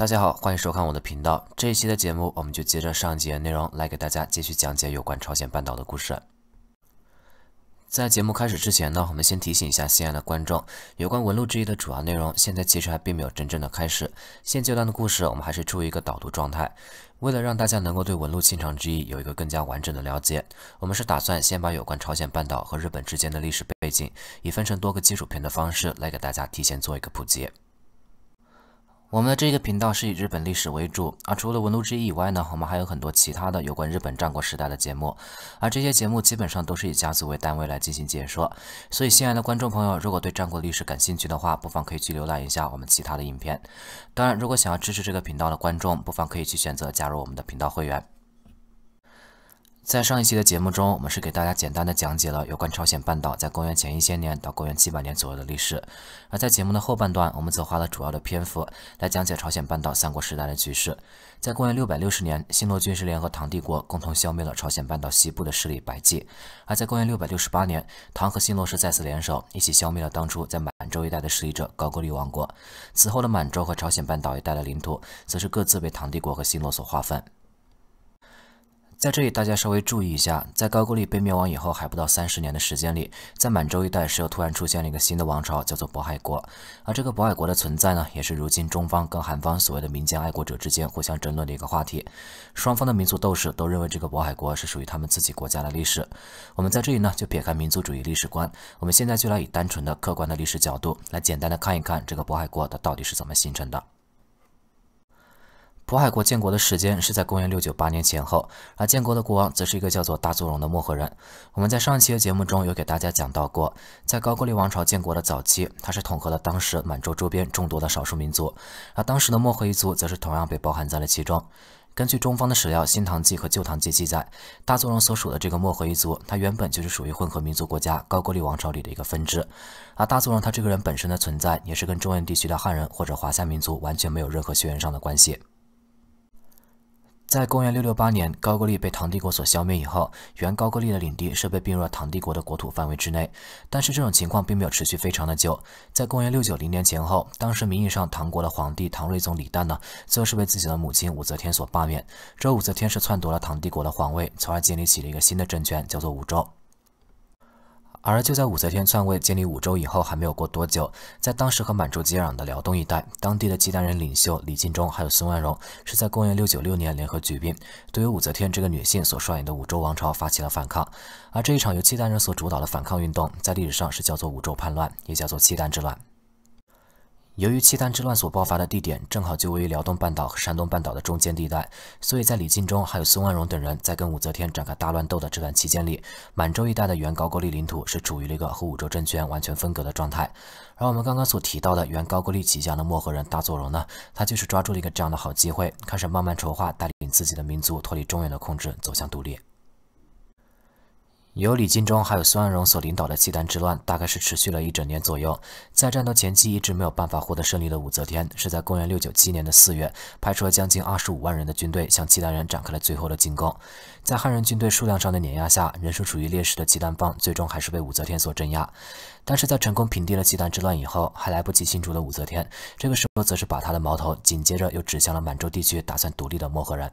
大家好，欢迎收看我的频道。这一期的节目，我们就接着上节的内容来给大家继续讲解有关朝鲜半岛的故事。在节目开始之前呢，我们先提醒一下心爱的观众，有关文录之一的主要内容，现在其实还并没有真正的开始。现阶段的故事，我们还是处于一个导读状态。为了让大家能够对文录清长之一有一个更加完整的了解，我们是打算先把有关朝鲜半岛和日本之间的历史背景，以分成多个基础片的方式来给大家提前做一个普及。我们的这个频道是以日本历史为主啊，除了《文录之一以外呢，我们还有很多其他的有关日本战国时代的节目，而这些节目基本上都是以家族为单位来进行解说。所以，亲爱的观众朋友，如果对战国历史感兴趣的话，不妨可以去浏览一下我们其他的影片。当然，如果想要支持这个频道的观众，不妨可以去选择加入我们的频道会员。在上一期的节目中，我们是给大家简单的讲解了有关朝鲜半岛在公元前一千年到公元七百年左右的历史。而在节目的后半段，我们则花了主要的篇幅来讲解朝鲜半岛三国时代的局势。在公元六百六十年，新罗军是联合唐帝国共同消灭了朝鲜半岛西部的势力百济。而在公元六百六十八年，唐和新罗是再次联手一起消灭了当初在满洲一带的势力者高句丽王国。此后的满洲和朝鲜半岛一带的领土，则是各自被唐帝国和新罗所划分。在这里，大家稍微注意一下，在高句丽被灭亡以后，还不到三十年的时间里，在满洲一带，又突然出现了一个新的王朝，叫做渤海国。而这个渤海国的存在呢，也是如今中方跟韩方所谓的民间爱国者之间互相争论的一个话题。双方的民族斗士都认为这个渤海国是属于他们自己国家的历史。我们在这里呢，就撇开民族主义历史观，我们现在就来以单纯的客观的历史角度，来简单的看一看这个渤海国它到底是怎么形成的。渤海国建国的时间是在公元六九八年前后，而建国的国王则是一个叫做大祚荣的漠河人。我们在上一期的节目中有给大家讲到过，在高句丽王朝建国的早期，他是统合了当时满洲周边众多的少数民族，而当时的漠河一族则是同样被包含在了其中。根据中方的史料《新唐记》和《旧唐记》记载，大祚荣所属的这个漠河一族，他原本就是属于混合民族国家高句丽王朝里的一个分支，而大祚荣他这个人本身的存在，也是跟中原地区的汉人或者华夏民族完全没有任何血缘上的关系。在公元六六八年，高句丽被唐帝国所消灭以后，原高句丽的领地是被并入了唐帝国的国土范围之内。但是这种情况并没有持续非常的久，在公元六九零年前后，当时名义上唐国的皇帝唐睿宗李旦呢，则是被自己的母亲武则天所罢免。这武则天是篡夺了唐帝国的皇位，从而建立起了一个新的政权，叫做武周。而就在武则天篡位建立武周以后，还没有过多久，在当时和满洲接壤的辽东一带，当地的契丹人领袖李进忠还有孙万荣，是在公元六九六年联合举兵，对于武则天这个女性所率领的武周王朝发起了反抗。而这一场由契丹人所主导的反抗运动，在历史上是叫做武周叛乱，也叫做契丹之乱。由于契丹之乱所爆发的地点正好就位于辽东半岛和山东半岛的中间地带，所以在李靖中还有孙万荣等人在跟武则天展开大乱斗的这段期间里，满洲一带的原高句丽领土是处于了一个和武周政权完全分隔的状态。而我们刚刚所提到的原高句丽旗下的漠河人大作荣呢，他就是抓住了一个这样的好机会，开始慢慢筹划带领自己的民族脱离中原的控制，走向独立。由李尽忠还有孙万荣所领导的契丹之乱，大概是持续了一整年左右。在战斗前期一直没有办法获得胜利的武则天，是在公元六九七年的四月，派出了将近二十五万人的军队，向契丹人展开了最后的进攻。在汉人军队数量上的碾压下，人数处于劣势的契丹方，最终还是被武则天所镇压。但是在成功平定了契丹之乱以后，还来不及清除的武则天，这个时候则是把他的矛头紧接着又指向了满洲地区，打算独立的漠河人。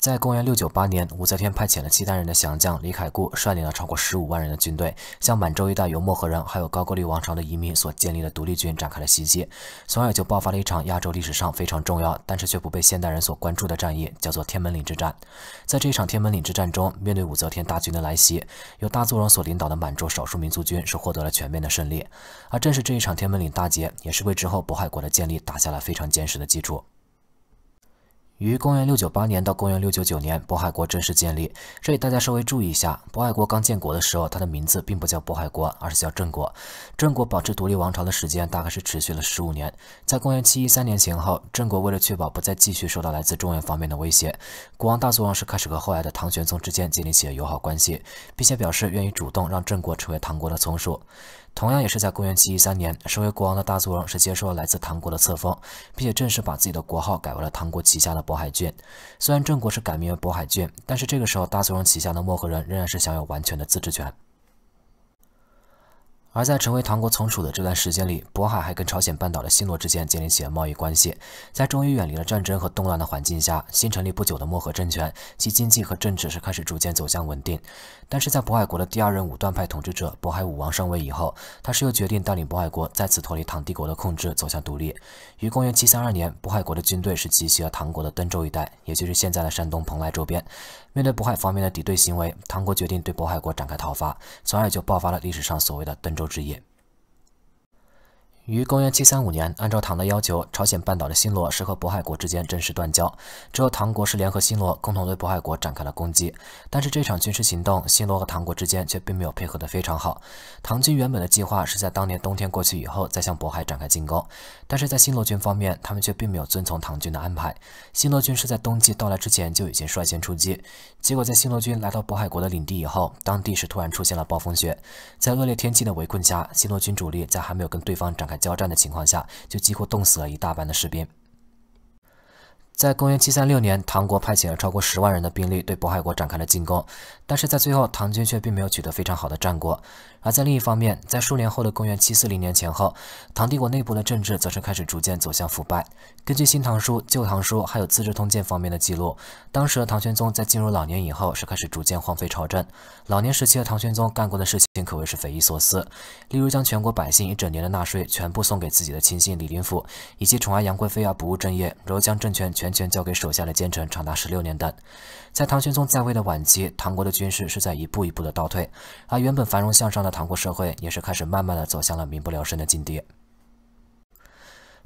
在公元六九八年，武则天派遣了契丹人的降将李凯固，率领了超过十五万人的军队，向满洲一带由漠河人还有高句丽王朝的移民所建立的独立军展开了袭击，从而就爆发了一场亚洲历史上非常重要，但是却不被现代人所关注的战役，叫做天门岭之战。在这场天门岭之战中，面对武则天大军的来袭，由大宗荣所领导的满洲少数民族军是获得了全面的胜利。而正是这一场天门岭大捷，也是为之后渤海国的建立打下了非常坚实的基础。于公元六九八年到公元六九九年，渤海国正式建立。这里大家稍微注意一下，渤海国刚建国的时候，它的名字并不叫渤海国，而是叫郑国。郑国保持独立王朝的时间大概是持续了十五年。在公元七一三年前后，郑国为了确保不再继续受到来自中原方面的威胁，国王大苏王室开始和后来的唐玄宗之间建立起了友好关系，并且表示愿意主动让郑国成为唐国的从属。同样也是在公元七一三年，身为国王的大族荣是接受了来自唐国的册封，并且正式把自己的国号改为了唐国旗下的渤海郡。虽然郑国是改名为渤海郡，但是这个时候大族荣旗下的漠河人仍然是享有完全的自治权。而在成为唐国从属的这段时间里，渤海还跟朝鲜半岛的新罗之间建立起贸易关系。在终于远离了战争和动乱的环境下，新成立不久的漠河政权其经济和政治是开始逐渐走向稳定。但是在渤海国的第二任武断派统治者渤海武王上位以后，他是又决定带领渤海国再次脱离唐帝国的控制，走向独立。于公元七三二年，渤海国的军队是集齐了唐国的登州一带，也就是现在的山东蓬莱周边。面对渤海方面的敌对行为，唐国决定对渤海国展开讨伐，从而就爆发了历史上所谓的登州之役。于公元七三五年，按照唐的要求，朝鲜半岛的新罗是和渤海国之间正式断交。之后，唐国是联合新罗共同对渤海国展开了攻击。但是这场军事行动，新罗和唐国之间却并没有配合得非常好。唐军原本的计划是在当年冬天过去以后再向渤海展开进攻，但是在新罗军方面，他们却并没有遵从唐军的安排。新罗军是在冬季到来之前就已经率先出击。结果在新罗军来到渤海国的领地以后，当地是突然出现了暴风雪，在恶劣天气的围困下，新罗军主力在还没有跟对方展开。交战的情况下，就几乎冻死了一大半的士兵。在公元七三六年，唐国派遣了超过十万人的兵力对渤海国展开了进攻，但是在最后，唐军却并没有取得非常好的战果。而在另一方面，在数年后的公元七四零年前后，唐帝国内部的政治则是开始逐渐走向腐败。根据《新唐书》《旧唐书》还有《资治通鉴》方面的记录，当时的唐玄宗在进入老年以后，是开始逐渐荒废朝政。老年时期的唐玄宗干过的事情可谓是匪夷所思，例如将全国百姓一整年的纳税全部送给自己的亲信李林甫，以及宠爱杨贵妃而不务正业，然后将政权全权交给手下的奸臣，长达十六年等。在唐玄宗在位的晚期，唐国的军事是在一步一步的倒退，而原本繁荣向上的。唐国社会也是开始慢慢的走向了民不聊生的境地。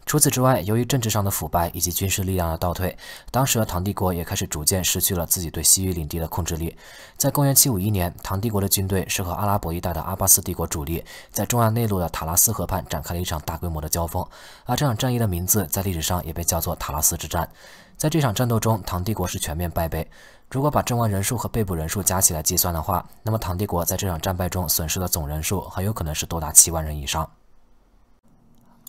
除此之外，由于政治上的腐败以及军事力量的倒退，当时的唐帝国也开始逐渐失去了自己对西域领地的控制力。在公元751年，唐帝国的军队是和阿拉伯一带的阿巴斯帝国主力在中亚内陆的塔拉斯河畔展开了一场大规模的交锋，而这场战役的名字在历史上也被叫做塔拉斯之战。在这场战斗中，唐帝国是全面败北。如果把阵亡人数和被捕人数加起来计算的话，那么唐帝国在这场战败中损失的总人数很有可能是多达七万人以上。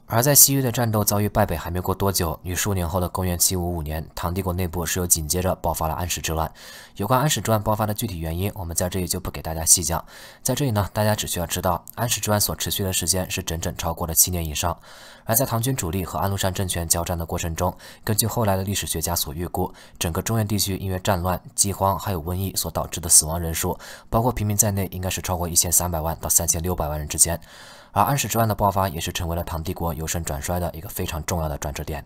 而在西域的战斗遭遇败北，还没过多久，于数年后的公元755年，唐帝国内部是又紧接着爆发了安史之乱。有关安史之乱爆发的具体原因，我们在这里就不给大家细讲。在这里呢，大家只需要知道，安史之乱所持续的时间是整整超过了七年以上。而在唐军主力和安禄山政权交战的过程中，根据后来的历史学家所预估，整个中原地区因为战乱、饥荒还有瘟疫所导致的死亡人数，包括平民在内，应该是超过一千三百万到三千六百万人之间。而安史之乱的爆发，也是成为了唐帝国由盛转衰的一个非常重要的转折点。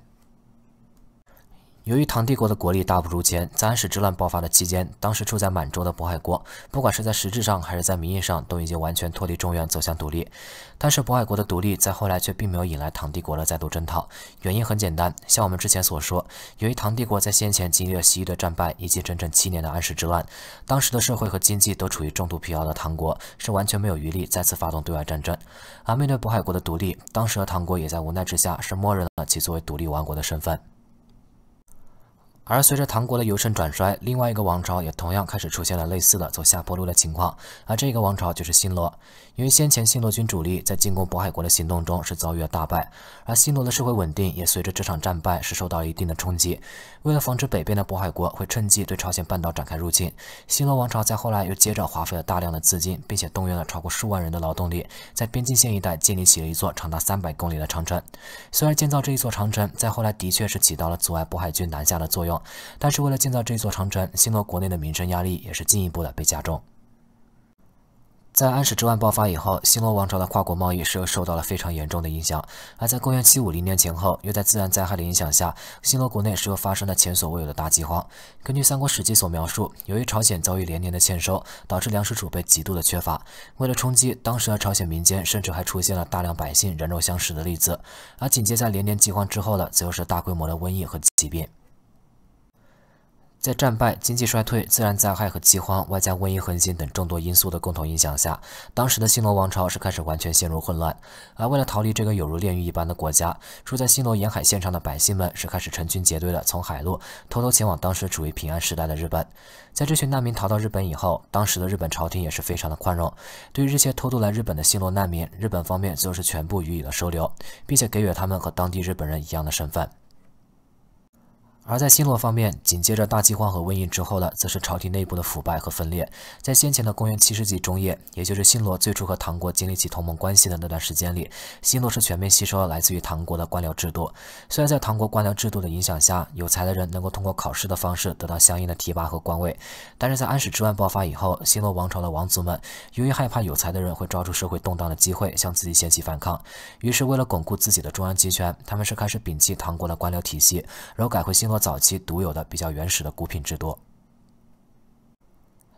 由于唐帝国的国力大不如前，在安史之乱爆发的期间，当时处在满洲的渤海国，不管是在实质上还是在名义上，都已经完全脱离中原走向独立。但是渤海国的独立在后来却并没有引来唐帝国的再度征讨，原因很简单，像我们之前所说，由于唐帝国在先前经历了西域的战败以及整整七年的安史之乱，当时的社会和经济都处于重度疲劳的唐国是完全没有余力再次发动对外战争，而面对渤海国的独立，当时的唐国也在无奈之下是默认了其作为独立王国的身份。而随着唐国的由盛转衰，另外一个王朝也同样开始出现了类似的走下坡路的情况，而这个王朝就是新罗。因为先前新罗军主力在进攻渤海国的行动中是遭遇了大败，而新罗的社会稳定也随着这场战败是受到了一定的冲击。为了防止北边的渤海国会趁机对朝鲜半岛展开入侵，新罗王朝在后来又接着花费了大量的资金，并且动员了超过数万人的劳动力，在边境线一带建立起了一座长达三百公里的长城。虽然建造这一座长城在后来的确是起到了阻碍渤海军南下的作用。但是，为了建造这座长城，新罗国内的民生压力也是进一步的被加重。在安史之乱爆发以后，新罗王朝的跨国贸易又受到了非常严重的影响。而在公元750年前后，又在自然灾害的影响下，新罗国内是又发生了前所未有的大饥荒。根据《三国史记》所描述，由于朝鲜遭遇连年的欠收，导致粮食储备极度的缺乏。为了充饥，当时的朝鲜民间甚至还出现了大量百姓人肉相食的例子。而紧接在连年饥荒之后的，则又是大规模的瘟疫和疾病。在战败、经济衰退、自然灾害和饥荒，外加瘟疫横行等众多因素的共同影响下，当时的新罗王朝是开始完全陷入混乱。而为了逃离这个有如炼狱一般的国家，住在新罗沿海线上的百姓们是开始成群结队的从海路偷偷前往当时处于平安时代的日本。在这群难民逃到日本以后，当时的日本朝廷也是非常的宽容，对于这些偷渡来日本的新罗难民，日本方面则是全部予以了收留，并且给予他们和当地日本人一样的身份。而在新罗方面，紧接着大饥荒和瘟疫之后的，则是朝廷内部的腐败和分裂。在先前的公元七世纪中叶，也就是新罗最初和唐国建立起同盟关系的那段时间里，新罗是全面吸收了来自于唐国的官僚制度。虽然在唐国官僚制度的影响下，有才的人能够通过考试的方式得到相应的提拔和官位，但是在安史之乱爆发以后，新罗王朝的王族们由于害怕有才的人会抓住社会动荡的机会向自己掀起反抗，于是为了巩固自己的中央集权，他们是开始摒弃唐国的官僚体系，然后改回新罗。早期独有的比较原始的古品制度。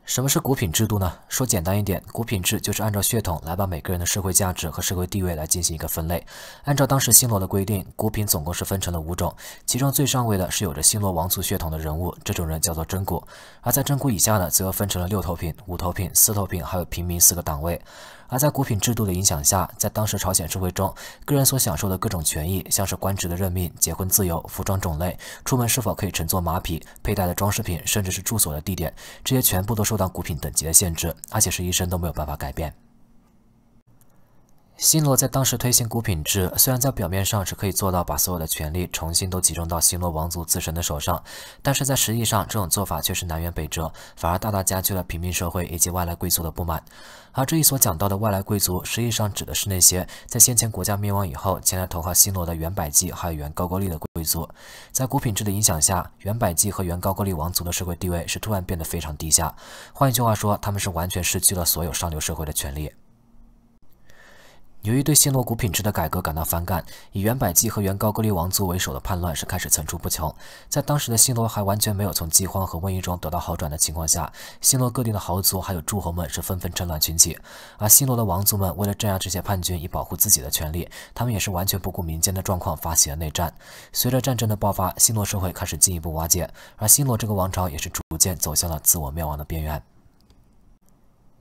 什么是古品制度呢？说简单一点，古品制就是按照血统来把每个人的社会价值和社会地位来进行一个分类。按照当时新罗的规定，古品总共是分成了五种，其中最上位的是有着新罗王族血统的人物，这种人叫做真古；而在真古以下的，则分成了六头品、五头品、四头品，还有平民四个档位。而在古品制度的影响下，在当时朝鲜社会中，个人所享受的各种权益，像是官职的任命、结婚自由、服装种类、出门是否可以乘坐马匹、佩戴的装饰品，甚至是住所的地点，这些全部都受到古品等级的限制，而且是一生都没有办法改变。新罗在当时推行孤品制，虽然在表面上是可以做到把所有的权力重新都集中到新罗王族自身的手上，但是在实际上，这种做法却是南辕北辙，反而大大加剧了平民社会以及外来贵族的不满。而这一所讲到的外来贵族，实际上指的是那些在先前国家灭亡以后前来投靠新罗的原百济还有原高句丽的贵族。在孤品制的影响下，原百济和原高句丽王族的社会地位是突然变得非常低下。换一句话说，他们是完全失去了所有上流社会的权利。由于对新罗古品质的改革感到反感，以元百济和元高句丽王族为首的叛乱是开始层出不穷。在当时的新罗还完全没有从饥荒和瘟疫中得到好转的情况下，新罗各地的豪族还有诸侯们是纷纷趁乱群起。而新罗的王族们为了镇压这些叛军，以保护自己的权利，他们也是完全不顾民间的状况，发起了内战。随着战争的爆发，新罗社会开始进一步瓦解，而新罗这个王朝也是逐渐走向了自我灭亡的边缘。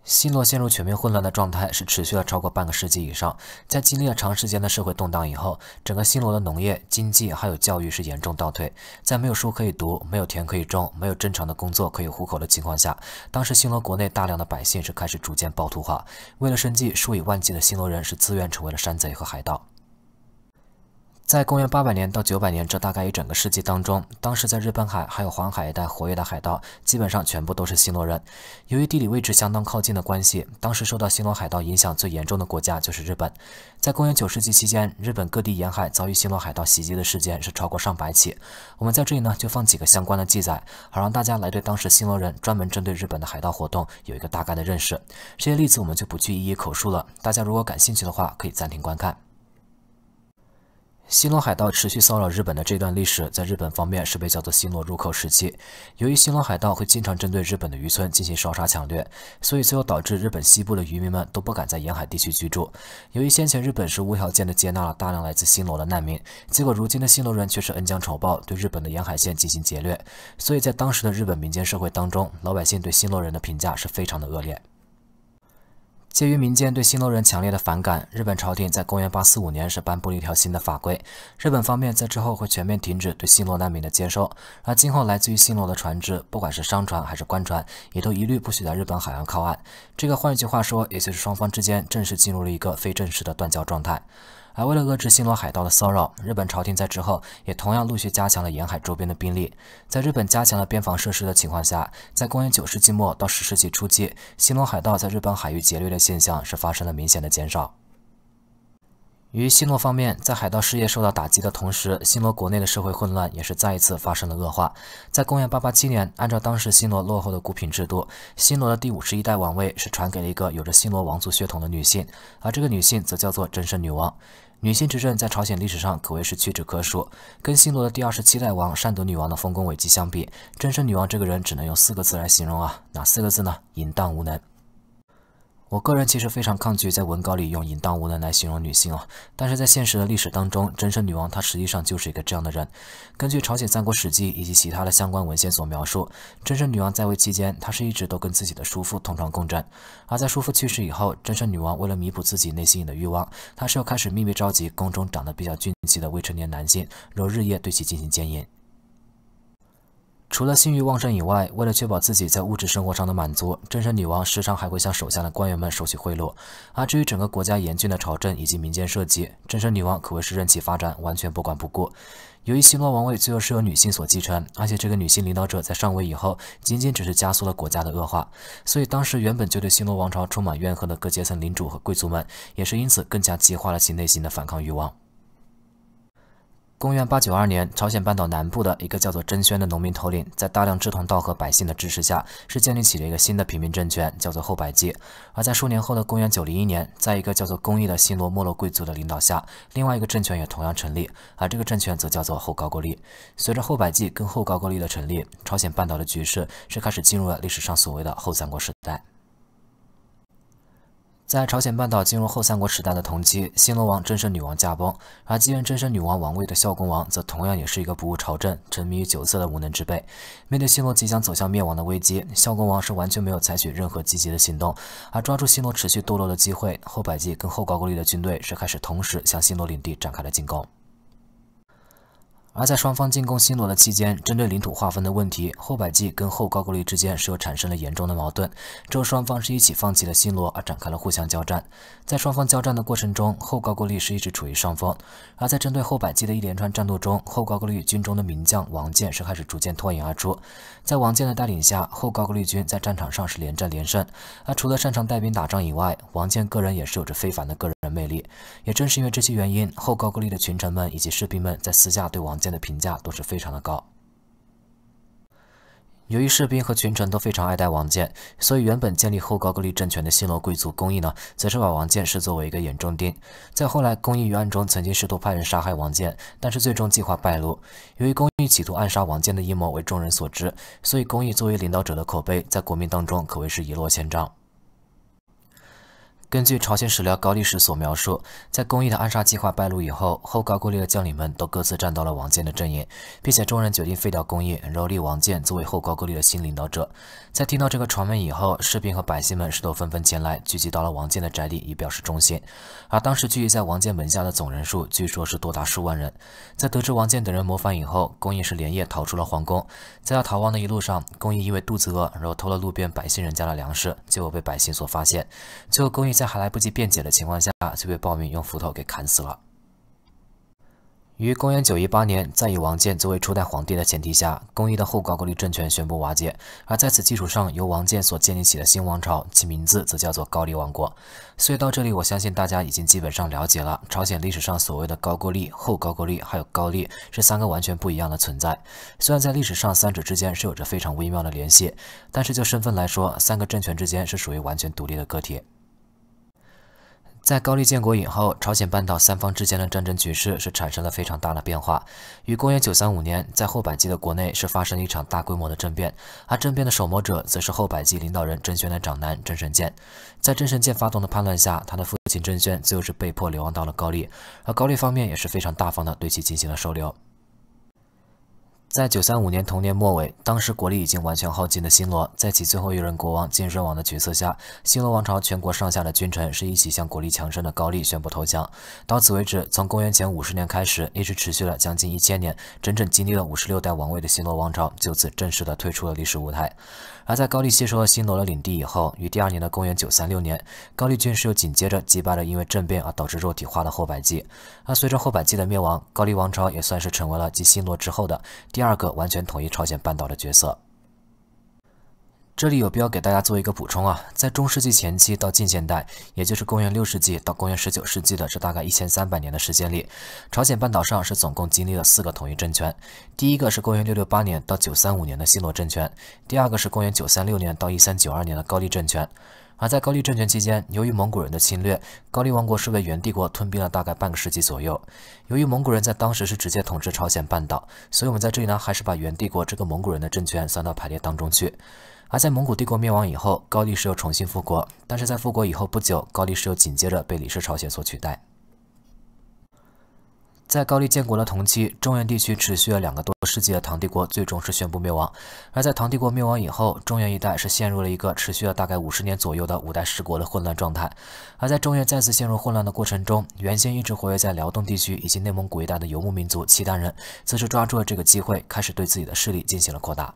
新罗陷入全面混乱的状态是持续了超过半个世纪以上，在经历了长时间的社会动荡以后，整个新罗的农业、经济还有教育是严重倒退。在没有书可以读、没有田可以种、没有正常的工作可以糊口的情况下，当时新罗国内大量的百姓是开始逐渐暴徒化，为了生计，数以万计的新罗人是自愿成为了山贼和海盗。在公元八百年到九百年这大概一整个世纪当中，当时在日本海还有黄海一带活跃的海盗，基本上全部都是新罗人。由于地理位置相当靠近的关系，当时受到新罗海盗影响最严重的国家就是日本。在公元九世纪期间，日本各地沿海遭遇新罗海盗袭击的事件是超过上百起。我们在这里呢就放几个相关的记载，好让大家来对当时新罗人专门针对日本的海盗活动有一个大概的认识。这些例子我们就不去一一口述了，大家如果感兴趣的话，可以暂停观看。新罗海盗持续骚扰日本的这段历史，在日本方面是被叫做新罗入口时期。由于新罗海盗会经常针对日本的渔村进行烧杀抢掠，所以最后导致日本西部的渔民们都不敢在沿海地区居住。由于先前日本是无条件的接纳了大量来自新罗的难民，结果如今的新罗人却是恩将仇报，对日本的沿海线进行劫掠，所以在当时的日本民间社会当中，老百姓对新罗人的评价是非常的恶劣。鉴于民间对新罗人强烈的反感，日本朝廷在公元八四五年时颁布了一条新的法规。日本方面在之后会全面停止对新罗难民的接收，而今后来自于新罗的船只，不管是商船还是官船，也都一律不许在日本海岸靠岸。这个换一句话说，也就是双方之间正式进入了一个非正式的断交状态。而为了遏制新罗海盗的骚扰，日本朝廷在之后也同样陆续加强了沿海周边的兵力。在日本加强了边防设施的情况下，在公元9世纪末到10世纪初期，新罗海盗在日本海域劫掠的现象是发生了明显的减少。于新罗方面，在海盗事业受到打击的同时，新罗国内的社会混乱也是再一次发生了恶化。在公元887年，按照当时新罗落后的孤品制度，新罗的第五十一代王位是传给了一个有着新罗王族血统的女性，而这个女性则叫做真圣女王。女性执政在朝鲜历史上可谓是屈指可数。跟新罗的第二十七代王善德女王的丰功伟绩相比，真身女王这个人只能用四个字来形容啊，哪四个字呢？淫荡无能。我个人其实非常抗拒在文稿里用“淫荡无能”来形容女性哦，但是在现实的历史当中，真身女王她实际上就是一个这样的人。根据朝鲜三国史记以及其他的相关文献所描述，真身女王在位期间，她是一直都跟自己的叔父同床共枕，而在叔父去世以后，真身女王为了弥补自己内心的欲望，她是要开始秘密召集宫中长得比较俊气的未成年男性，然后日夜对其进行奸淫。除了信誉旺盛以外，为了确保自己在物质生活上的满足，真神女王时常还会向手下的官员们收取贿赂。而至于整个国家严峻的朝政以及民间社稷，真神女王可谓是任其发展，完全不管不顾。由于希诺王位最后是由女性所继承，而且这个女性领导者在上位以后，仅仅只是加速了国家的恶化，所以当时原本就对希诺王朝充满怨恨的各阶层领主和贵族们，也是因此更加激化了其内心的反抗欲望。公元八九二年，朝鲜半岛南部的一个叫做真宣的农民头领，在大量志同道合百姓的支持下，是建立起了一个新的平民政权，叫做后百济。而在数年后的公元九零一年，在一个叫做公义的新罗没落贵族的领导下，另外一个政权也同样成立，而这个政权则叫做后高句丽。随着后百济跟后高句丽的成立，朝鲜半岛的局势是开始进入了历史上所谓的后三国时代。在朝鲜半岛进入后三国时代的同期，新罗王真身女王驾崩，而继任真身女王王位的孝恭王则同样也是一个不务朝政、沉迷于酒色的无能之辈。面对新罗即将走向灭亡的危机，孝恭王是完全没有采取任何积极的行动，而抓住新罗持续堕落的机会，后百济跟后高句丽的军队是开始同时向新罗领地展开了进攻。而在双方进攻新罗的期间，针对领土划分的问题，后百济跟后高句丽之间是有产生了严重的矛盾。之后双方是一起放弃了新罗，而展开了互相交战。在双方交战的过程中，后高句丽是一直处于上风。而在针对后百济的一连串战斗中，后高句丽军中的名将王建是开始逐渐脱颖而出。在王建的带领下，后高句丽军在战场上是连战连胜。而除了擅长带兵打仗以外，王建个人也是有着非凡的个人魅力。也正是因为这些原因，后高句丽的群臣们以及士兵们在私下对王建。的评价都是非常的高。由于士兵和群臣都非常爱戴王建，所以原本建立后高句丽政权的新罗贵族公义呢，则是把王建视作为一个眼中钉。在后来，公义于暗中曾经试图派人杀害王建，但是最终计划败露。由于公义企图暗杀王建的阴谋为众人所知，所以公义作为领导者的口碑在国民当中可谓是一落千丈。根据朝鲜史料《高丽史》所描述，在公益的暗杀计划败露以后，后高句丽的将领们都各自站到了王建的阵营，并且众人决定废掉公义，蹂躏王建作为后高句丽的新领导者。在听到这个传闻以后，士兵和百姓们是都纷纷前来聚集到了王建的宅地，以表示忠心。而当时聚集在王建门下的总人数，据说是多达数万人。在得知王建等人谋反以后，公益是连夜逃出了皇宫。在他逃亡的一路上，公益因为肚子饿，然后偷了路边百姓人家的粮食，结果被百姓所发现。最后，公益。在还来不及辩解的情况下，就被暴民用斧头给砍死了。于公元九一八年，在以王建作为初代皇帝的前提下，公益的后高句丽政权宣布瓦解，而在此基础上由王建所建立起的新王朝，其名字则叫做高丽王国。所以到这里，我相信大家已经基本上了解了，朝鲜历史上所谓的高句丽、后高句丽还有高丽是三个完全不一样的存在。虽然在历史上三者之间是有着非常微妙的联系，但是就身份来说，三个政权之间是属于完全独立的个体。在高丽建国以后，朝鲜半岛三方之间的战争局势是产生了非常大的变化。于公元935年，在后百济的国内是发生了一场大规模的政变，而政变的守谋者则是后百济领导人郑萱的长男郑神剑。在郑神剑发动的叛乱下，他的父亲郑萱最后是被迫流亡到了高丽，而高丽方面也是非常大方的对其进行了收留。在九三五年同年末尾，当时国力已经完全耗尽的新罗，在其最后一任国王晋生王的决策下，新罗王朝全国上下的君臣是一起向国力强盛的高丽宣布投降。到此为止，从公元前五十年开始，一直持续了将近一千年，整整经历了五十六代王位的新罗王朝，就此正式的退出了历史舞台。而在高丽吸收了新罗的领地以后，于第二年的公元936年，高丽军师又紧接着击败了因为政变而导致肉体化的后百季。而随着后百季的灭亡，高丽王朝也算是成为了继新罗之后的第二个完全统一朝鲜半岛的角色。这里有必要给大家做一个补充啊，在中世纪前期到近现代，也就是公元六世纪到公元十九世纪的这大概一千三百年的时间里，朝鲜半岛上是总共经历了四个统一政权。第一个是公元六六八年到九三五年的新罗政权，第二个是公元九三六年到一三九二年的高丽政权。而在高丽政权期间，由于蒙古人的侵略，高丽王国是被元帝国吞并了大概半个世纪左右。由于蒙古人在当时是直接统治朝鲜半岛，所以我们在这里呢，还是把元帝国这个蒙古人的政权算到排列当中去。而在蒙古帝国灭亡以后，高丽士又重新复国，但是在复国以后不久，高丽士又紧接着被李氏朝鲜所取代。在高丽建国的同期，中原地区持续了两个多世纪的唐帝国最终是宣布灭亡。而在唐帝国灭亡以后，中原一带是陷入了一个持续了大概五十年左右的五代十国的混乱状态。而在中原再次陷入混乱的过程中，原先一直活跃在辽东地区以及内蒙古一带的游牧民族契丹人，则是抓住了这个机会，开始对自己的势力进行了扩大。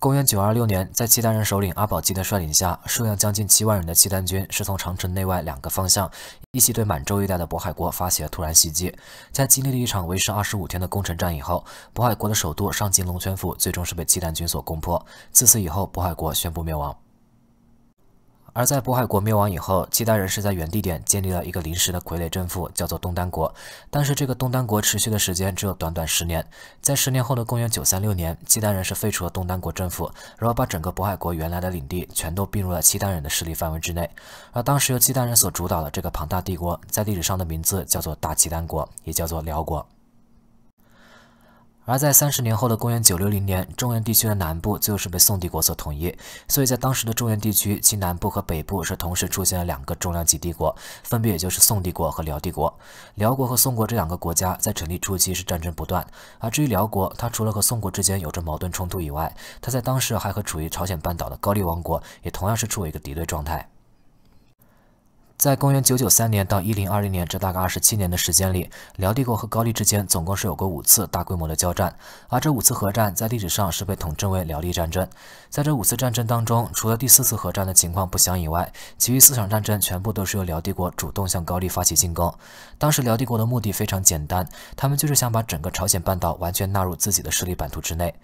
公元九二六年，在契丹人首领阿保机的率领下，数量将近七万人的契丹军是从长城内外两个方向，一起对满洲一带的渤海国发起了突然袭击。在经历了一场为时二十五天的攻城战以后，渤海国的首都上京龙泉府最终是被契丹军所攻破。自此以后，渤海国宣布灭亡。而在渤海国灭亡以后，契丹人是在原地点建立了一个临时的傀儡政府，叫做东丹国。但是这个东丹国持续的时间只有短短十年。在十年后的公元936年，契丹人是废除了东丹国政府，然后把整个渤海国原来的领地全都并入了契丹人的势力范围之内。而当时由契丹人所主导的这个庞大帝国，在历史上的名字叫做大契丹国，也叫做辽国。而在三十年后的公元九六零年，中原地区的南部就是被宋帝国所统一，所以在当时的中原地区，其南部和北部是同时出现了两个重量级帝国，分别也就是宋帝国和辽帝国。辽国和宋国这两个国家在成立初期是战争不断，而至于辽国，它除了和宋国之间有着矛盾冲突以外，它在当时还和处于朝鲜半岛的高丽王国也同样是处于一个敌对状态。在公元九九三年到一零二零年这大概二十七年的时间里，辽帝国和高丽之间总共是有过五次大规模的交战，而这五次合战在历史上是被统称为辽历战争。在这五次战争当中，除了第四次合战的情况不详以外，其余四场战争全部都是由辽帝国主动向高丽发起进攻。当时辽帝国的目的非常简单，他们就是想把整个朝鲜半岛完全纳入自己的势力版图之内。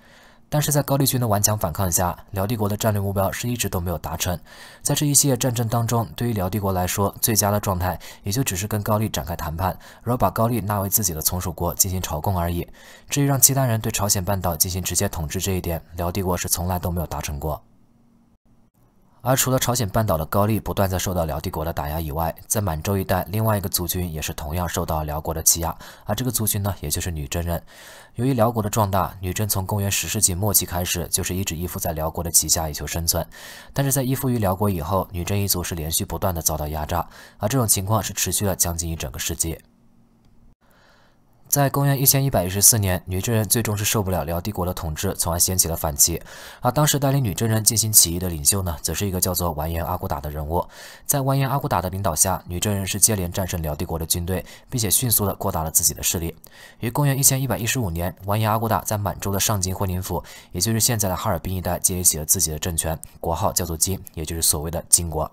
但是在高丽军的顽强反抗下，辽帝国的战略目标是一直都没有达成。在这一系列战争当中，对于辽帝国来说，最佳的状态也就只是跟高丽展开谈判，然后把高丽纳为自己的从属国进行朝贡而已。至于让其他人对朝鲜半岛进行直接统治这一点，辽帝国是从来都没有达成过。而除了朝鲜半岛的高丽不断在受到辽帝国的打压以外，在满洲一带另外一个族群也是同样受到辽国的欺压，而这个族群呢，也就是女真人。由于辽国的壮大，女真从公元十世纪末期开始就是一直依附在辽国的旗下以求生存。但是在依附于辽国以后，女真一族是连续不断的遭到压榨，而这种情况是持续了将近一整个世纪。在公元一千一百一十四年，女真人最终是受不了辽帝国的统治，从而掀起了反击。而当时带领女真人进行起义的领袖呢，则是一个叫做完颜阿骨打的人物。在完颜阿骨打的领导下，女真人是接连战胜辽帝国的军队，并且迅速的扩大了自己的势力。于公元一千一百一十五年，完颜阿骨打在满洲的上京混林府，也就是现在的哈尔滨一带，建立起了自己的政权，国号叫做金，也就是所谓的金国。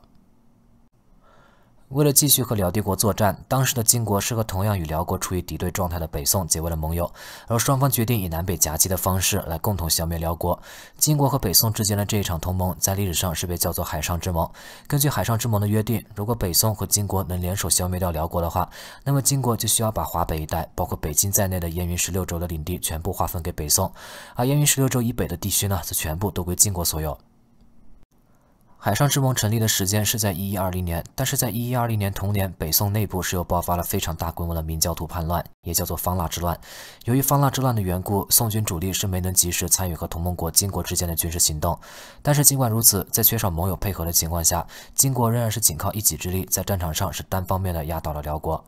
为了继续和辽帝国作战，当时的金国是和同样与辽国处于敌对状态的北宋结为了盟友，而双方决定以南北夹击的方式来共同消灭辽国。金国和北宋之间的这一场同盟，在历史上是被叫做“海上之盟”。根据“海上之盟”的约定，如果北宋和金国能联手消灭掉辽国的话，那么金国就需要把华北一带，包括北京在内的燕云十六州的领地全部划分给北宋，而燕云十六州以北的地区呢，则全部都归金国所有。海上之盟成立的时间是在一一二零年，但是在一一二零年同年，北宋内部是又爆发了非常大规模的明教徒叛乱，也叫做方腊之乱。由于方腊之乱的缘故，宋军主力是没能及时参与和同盟国金国之间的军事行动。但是尽管如此，在缺少盟友配合的情况下，金国仍然是仅靠一己之力，在战场上是单方面的压倒了辽国。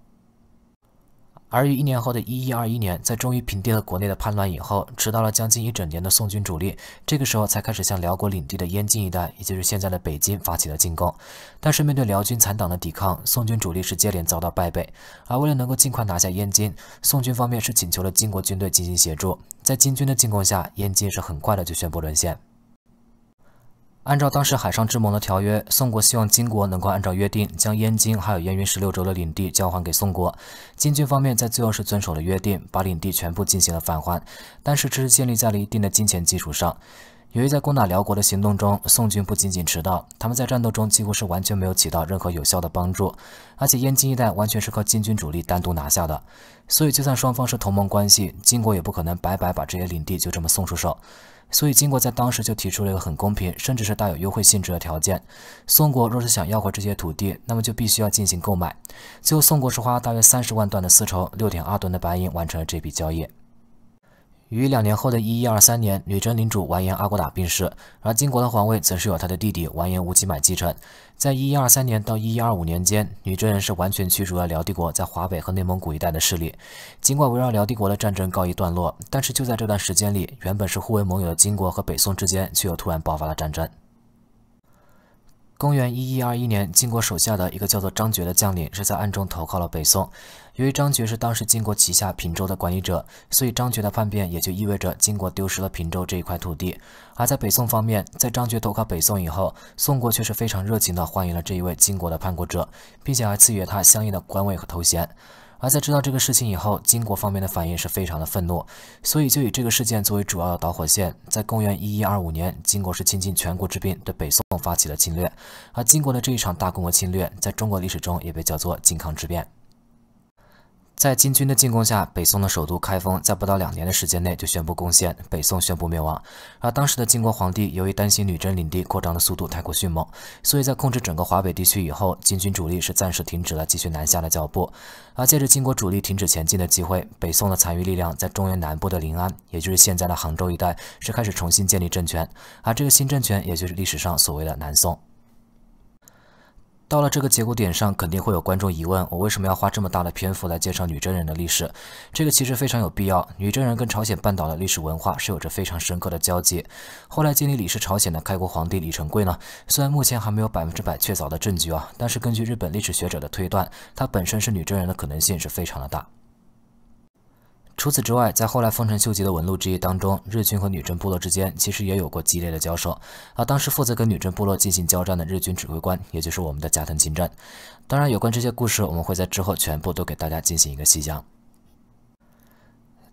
而于一年后的一一二一年，在终于平定了国内的叛乱以后，迟到了将近一整年的宋军主力，这个时候才开始向辽国领地的燕京一带，也就是现在的北京发起了进攻。但是面对辽军残党的抵抗，宋军主力是接连遭到败北。而为了能够尽快拿下燕京，宋军方面是请求了金国军队进行协助。在金军的进攻下，燕京是很快的就宣布沦陷。按照当时海上之盟的条约，宋国希望金国能够按照约定将燕京还有燕云十六州的领地交还给宋国。金军方面在最后是遵守了约定，把领地全部进行了返还，但是这是建立在了一定的金钱基础上。由于在攻打辽国的行动中，宋军不仅仅迟到，他们在战斗中几乎是完全没有起到任何有效的帮助，而且燕京一带完全是靠金军主力单独拿下的，所以就算双方是同盟关系，金国也不可能白白把这些领地就这么送出手。所以，金国在当时就提出了一个很公平，甚至是带有优惠性质的条件：宋国若是想要回这些土地，那么就必须要进行购买。最后，宋国是花大约三十万段的丝绸、六点二吨的白银，完成了这笔交易。于两年后的一一二三年，女真领主完颜阿骨打病逝，而金国的皇位则是由他的弟弟完颜吴乞买继承。在一一二三年到一一二五年间，女真人是完全驱逐了辽帝国在华北和内蒙古一带的势力。尽管围绕辽帝国的战争告一段落，但是就在这段时间里，原本是互为盟友的金国和北宋之间，却又突然爆发了战争。公元一一二一年，金国手下的一个叫做张觉的将领，是在暗中投靠了北宋。由于张觉是当时金国旗下平州的管理者，所以张觉的叛变也就意味着金国丢失了平州这一块土地。而在北宋方面，在张觉投靠北宋以后，宋国却是非常热情地欢迎了这一位金国的叛国者，并且还赐予他相应的官位和头衔。而在知道这个事情以后，金国方面的反应是非常的愤怒，所以就以这个事件作为主要的导火线。在公元一一二五年，金国是倾尽全国之兵对北宋发起了侵略。而金国的这一场大规模侵略，在中国历史中也被叫做靖康之变。在金军的进攻下，北宋的首都开封在不到两年的时间内就宣布攻陷，北宋宣布灭亡。而当时的金国皇帝由于担心女真领地扩张的速度太过迅猛，所以在控制整个华北地区以后，金军主力是暂时停止了继续南下的脚步。而借着金国主力停止前进的机会，北宋的残余力量在中原南部的临安，也就是现在的杭州一带，是开始重新建立政权。而这个新政权，也就是历史上所谓的南宋。到了这个节骨点上，肯定会有观众疑问：我为什么要花这么大的篇幅来介绍女真人的历史？这个其实非常有必要。女真人跟朝鲜半岛的历史文化是有着非常深刻的交集。后来建立李氏朝鲜的开国皇帝李成桂呢，虽然目前还没有百分之百确凿的证据啊，但是根据日本历史学者的推断，他本身是女真人的可能性是非常的大。除此之外，在后来丰臣秀吉的文录之一当中，日军和女真部落之间其实也有过激烈的交手，而当时负责跟女真部落进行交战的日军指挥官，也就是我们的加藤清正。当然，有关这些故事，我们会在之后全部都给大家进行一个细讲。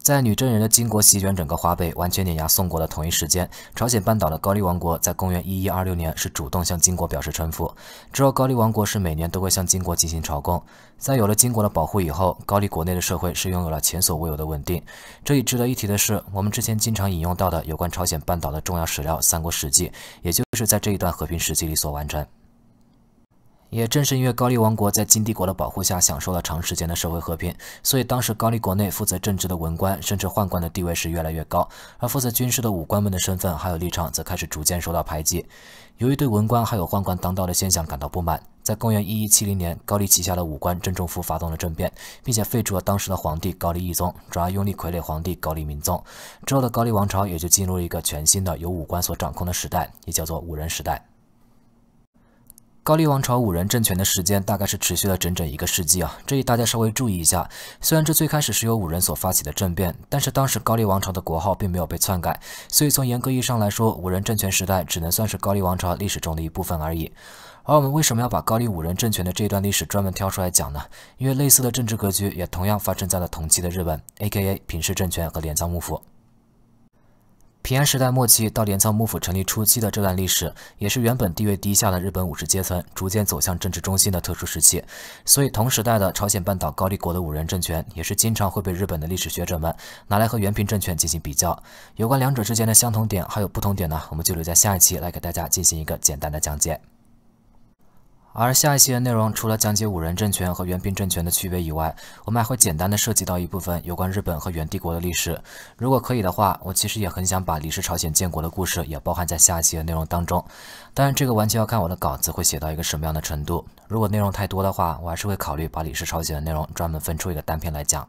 在女真人的金国席卷整个华北，完全碾压宋国的同一时间，朝鲜半岛的高丽王国在公元一一二六年是主动向金国表示臣服。之后，高丽王国是每年都会向金国进行朝贡。在有了金国的保护以后，高丽国内的社会是拥有了前所未有的稳定。这里值得一提的是，我们之前经常引用到的有关朝鲜半岛的重要史料《三国史记》，也就是在这一段和平时期里所完成。也正是因为高丽王国在金帝国的保护下享受了长时间的社会和平，所以当时高丽国内负责政治的文官甚至宦官的地位是越来越高，而负责军事的武官们的身份还有立场则开始逐渐受到排挤。由于对文官还有宦官当道的现象感到不满，在公元一一七零年，高丽旗下的武官郑仲夫发动了政变，并且废除了当时的皇帝高丽义宗，转而拥立傀儡皇帝高丽明宗。之后的高丽王朝也就进入了一个全新的由武官所掌控的时代，也叫做武人时代。高丽王朝五人政权的时间大概是持续了整整一个世纪啊，这里大家稍微注意一下。虽然这最开始是由五人所发起的政变，但是当时高丽王朝的国号并没有被篡改，所以从严格意义上来说，五人政权时代只能算是高丽王朝历史中的一部分而已。而我们为什么要把高丽五人政权的这段历史专门挑出来讲呢？因为类似的政治格局也同样发生在了同期的日本，A.K.A. 平氏政权和镰仓幕府。平安时代末期到镰仓幕府成立初期的这段历史，也是原本地位低下的日本武士阶层逐渐走向政治中心的特殊时期。所以，同时代的朝鲜半岛高丽国的五人政权，也是经常会被日本的历史学者们拿来和元平政权进行比较。有关两者之间的相同点还有不同点呢，我们就留在下一期来给大家进行一个简单的讲解。而下一期的内容，除了讲解五人政权和元兵政权的区别以外，我们还会简单的涉及到一部分有关日本和元帝国的历史。如果可以的话，我其实也很想把李氏朝鲜建国的故事也包含在下一期的内容当中。当然，这个完全要看我的稿子会写到一个什么样的程度。如果内容太多的话，我还是会考虑把李氏朝鲜的内容专门分出一个单篇来讲。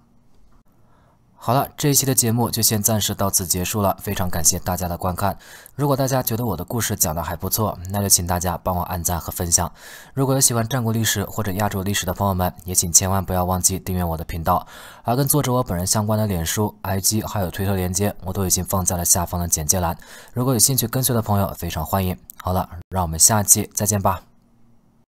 好了，这一期的节目就先暂时到此结束了。非常感谢大家的观看。如果大家觉得我的故事讲的还不错，那就请大家帮我按赞和分享。如果有喜欢战国历史或者亚洲历史的朋友们，也请千万不要忘记订阅我的频道。而跟作者我本人相关的脸书、IG 还有推特链接，我都已经放在了下方的简介栏。如果有兴趣跟随的朋友，非常欢迎。好了，让我们下期再见吧。